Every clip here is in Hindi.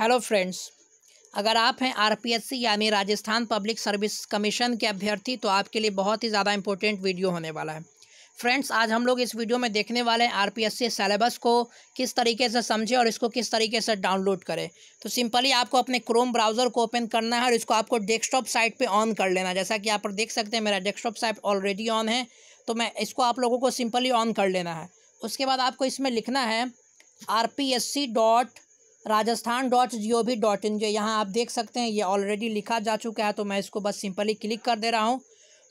हेलो फ्रेंड्स अगर आप हैं आरपीएससी यानी राजस्थान पब्लिक सर्विस कमीशन के अभ्यर्थी तो आपके लिए बहुत ही ज़्यादा इंपॉर्टेंट वीडियो होने वाला है फ्रेंड्स आज हम लोग इस वीडियो में देखने वाले हैं आरपीएससी सिलेबस को किस तरीके से समझें और इसको किस तरीके से डाउनलोड करें तो सिंपली आपको अपने क्रोम ब्राउज़र को ओपन करना है और इसको आपको डेस्कटॉप साइट पे ऑन कर लेना जैसा कि आप पर देख सकते हैं मेरा डेस्कटॉप साइट ऑलरेडी ऑन है तो मैं इसको आप लोगों को सिंपली ऑन कर लेना है उसके बाद आपको इसमें लिखना है R P S C dot Rajasthan dot G O V dot in जो यहाँ आप देख सकते हैं ये ऑलरेडी लिखा जा चुका है तो मैं इसको बस सिंपली क्लिक कर दे रहा हूँ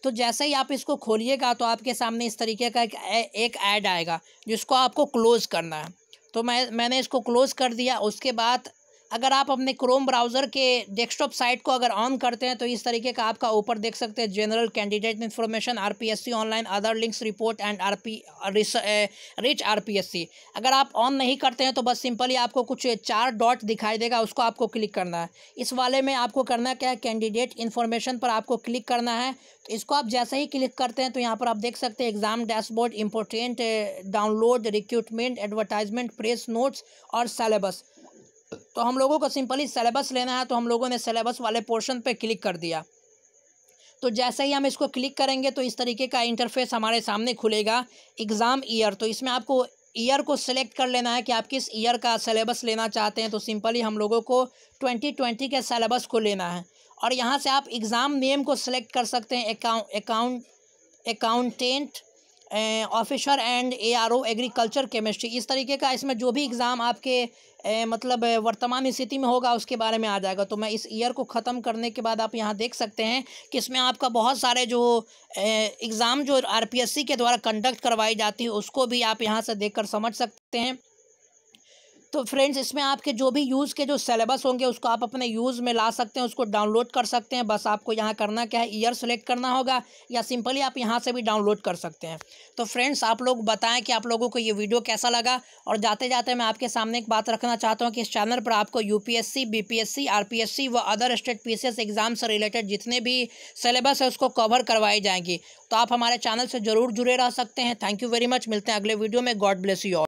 तो जैसे ही आप इसको खोलिएगा तो आपके सामने इस तरीके का एक ऐड आएगा जिसको आपको क्लोज़ करना है तो मैं मैंने इसको क्लोज़ कर दिया उसके बाद अगर आप अपने क्रोम ब्राउज़र के डेस्कटॉप साइट को अगर ऑन करते हैं तो इस तरीके का आपका ऊपर देख सकते हैं general candidate information RPSC online other links report and RP reach RPSC अगर आप ऑन नहीं करते हैं तो बस सिंपली आपको कुछ चार डॉट दिखाई देगा उसको आपको क्लिक करना है इस वाले में आपको करना क्या है कैंडिडेट इन्फॉर्मेशन पर आपको क्लिक करना है तो इसको आप जैसे ही क्लिक करते हैं तो यहाँ पर आप देख सकते हैं exam dashboard important download recruitment advertisement press notes और सेलेबस तो हम लोगों को सिंपली सिलेबस लेना है तो हम लोगों ने सिलेबस वाले पोर्शन पे क्लिक कर दिया तो जैसे ही हम इसको क्लिक करेंगे तो इस तरीके का इंटरफेस हमारे सामने खुलेगा एग्ज़ाम ईयर तो इसमें आपको ईयर को सिलेक्ट कर लेना है कि आप किस ईयर का सिलेबस लेना चाहते हैं तो सिंपली हम लोगों को ट्वेंटी ट्वेंटी के सिलेबस को लेना है और यहाँ से आप एग्ज़ाम नेम को सिलेक्ट कर सकते हैं account account accountant officer and ARO agriculture chemistry इस तरीके का इसमें जो भी एग्ज़ाम आपके ए, मतलब वर्तमान स्थिति में होगा उसके बारे में आ जाएगा तो मैं इस ईयर को ख़त्म करने के बाद आप यहाँ देख सकते हैं कि इसमें आपका बहुत सारे जो एग्ज़ाम जो आरपीएससी के द्वारा कंडक्ट करवाई जाती है उसको भी आप यहाँ से देख समझ सकते हैं तो फ्रेंड्स इसमें आपके जो भी यूज़ के जो सिलेबस होंगे उसको आप अपने यूज़ में ला सकते हैं उसको डाउनलोड कर सकते हैं बस आपको यहाँ करना क्या है ईयर सेलेक्ट करना होगा या सिंपली आप यहाँ से भी डाउनलोड कर सकते हैं तो फ्रेंड्स आप लोग बताएं कि आप लोगों को ये वीडियो कैसा लगा और जाते जाते मैं आपके सामने एक बात रखना चाहता हूँ कि इस चैनल पर आपको यू पी एस सी व अदर स्टेट पी एग्ज़ाम से रिलेटेड जितने भी सिलेबस है उसको कवर करवाई जाएंगी तो आप हमारे चैनल से ज़रूर जुड़े रह सकते हैं थैंक यू वेरी मच मिलते हैं अगले वीडियो में गॉड ब्लेस यू